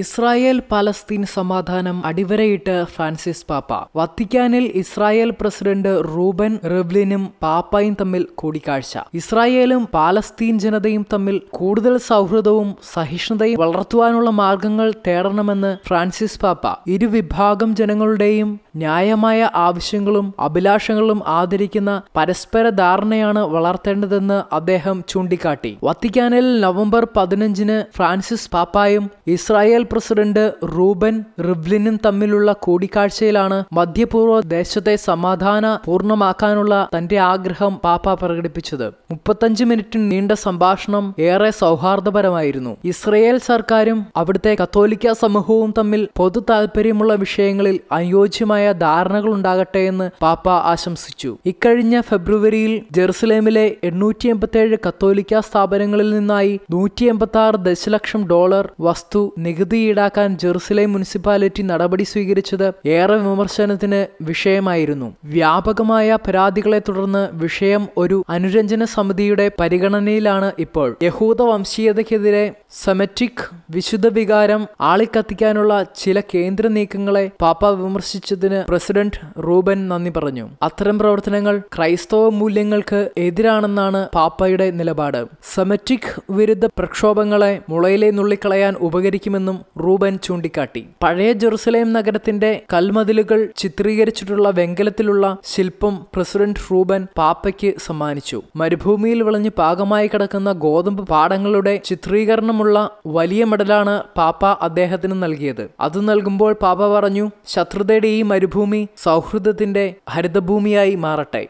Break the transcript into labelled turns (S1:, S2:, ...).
S1: Israel Palestine സമാധാനം അടിവരയിട്ട് Francis പാപ്പ വത്തിക്കാനിൽ ഇസ്രായേൽ പ്രസിഡന്റ് റൂബൻ റെവ്ലിനും പാപ്പയും തമ്മിൽ കൂടിക്കാഴ്ച ഇസ്രായേലും പാലസ്തീൻ ജനതയും തമ്മിൽ കൂടുതൽ സൗഹൃദവും സഹിഷ്ണുതയും വളർത്തുവാനുള്ള മാർഗങ്ങൾ തേടണമെന്ന് ഫ്രാൻസിസ് പാപ്പ ഇരുവിഭാഗം ജനങ്ങളുടെയും ന്യായമായ ആവശ്യങ്ങളും അഭിലാഷങ്ങളും ആദരിക്കുന്ന പരസ്പര ധാരണയാണ് വളർത്തേണ്ടതെന്ന് അദ്ദേഹം ചൂണ്ടിക്കാട്ടി വത്തിക്കാനിൽ നവംബർ പതിനഞ്ചിന് ഫ്രാൻസിസ് പാപ്പായും ഇസ്രായേൽ പ്രസിഡന്റ് റൂബൻ റിവ്ലിനും തമ്മിലുള്ള കൂടിക്കാഴ്ചയിലാണ് മധ്യപൂർവ്വ ദേശത്തെ സമാധാന പൂർണ്ണമാക്കാനുള്ള തന്റെ ആഗ്രഹം പാപ്പ പ്രകടിപ്പിച്ചത് മുപ്പത്തഞ്ച് മിനിറ്റ് നീണ്ട സംഭാഷണം ഏറെ സൗഹാർദ്ദപരമായിരുന്നു ഇസ്രയേൽ സർക്കാരും അവിടുത്തെ കത്തോലിക്ക സമൂഹവും തമ്മിൽ പൊതു താൽപ്പര്യമുള്ള വിഷയങ്ങളിൽ അനുയോജ്യമായ ശക്തമായ ധാരണകൾ ഉണ്ടാകട്ടെ എന്ന് പാപ്പ ആശംസിച്ചു ഇക്കഴിഞ്ഞ ഫെബ്രുവരിയിൽ ജെറുസലേമിലെ എണ്ണൂറ്റി എൺപത്തിയേഴ് കത്തോലിക്ക സ്ഥാപനങ്ങളിൽ നിന്നായി നൂറ്റി എൺപത്തി ആറ് ദശലക്ഷം ഡോളർ വസ്തു നികുതി ഈടാക്കാൻ ജെറുസലേം മുനിസിപ്പാലിറ്റി നടപടി സ്വീകരിച്ചത് ഏറെ വിമർശനത്തിന് വിഷയമായിരുന്നു വ്യാപകമായ പരാതികളെ തുടർന്ന് വിഷയം ഒരു അനുരഞ്ജന സമിതിയുടെ പരിഗണനയിലാണ് ഇപ്പോൾ യഹൂദ വംശീയതയ്ക്കെതിരെ സെമറ്റിക് വിശുദ്ധ വികാരം ആളിക്കത്തിക്കാനുള്ള ചില കേന്ദ്ര നീക്കങ്ങളെ പാപ്പ വിമർശിച്ചതിന് പ്രസിഡന്റ് റൂബൻ നന്ദി പറഞ്ഞു അത്തരം പ്രവർത്തനങ്ങൾ ക്രൈസ്തവ മൂല്യങ്ങൾക്ക് എതിരാണെന്നാണ് പാപ്പയുടെ നിലപാട് സെമറ്റിക് വിരുദ്ധ പ്രക്ഷോഭങ്ങളെ മുളയിലെ നുള്ളിക്കളയാൻ ഉപകരിക്കുമെന്നും റൂബൻ ചൂണ്ടിക്കാട്ടി പഴയ ജെറുസലേം നഗരത്തിന്റെ കൽമതിലുകൾ ചിത്രീകരിച്ചിട്ടുള്ള വെങ്കലത്തിലുള്ള ശില്പം പ്രസിഡന്റ് റൂബൻ പാപ്പയ്ക്ക് സമ്മാനിച്ചു മരുഭൂമിയിൽ വിളഞ്ഞ് പാകമായി കിടക്കുന്ന ഗോതമ്പ് പാടങ്ങളുടെ ചിത്രീകരണം വലിപ്പമുള്ള വലിയ മെഡലാണ് പാപ്പ അദ്ദേഹത്തിന് നൽകിയത് അത് നൽകുമ്പോൾ പാപ്പ പറഞ്ഞു ശത്രുതയുടെ ഈ മരുഭൂമി സൗഹൃദത്തിന്റെ ഹരിതഭൂമിയായി മാറട്ടെ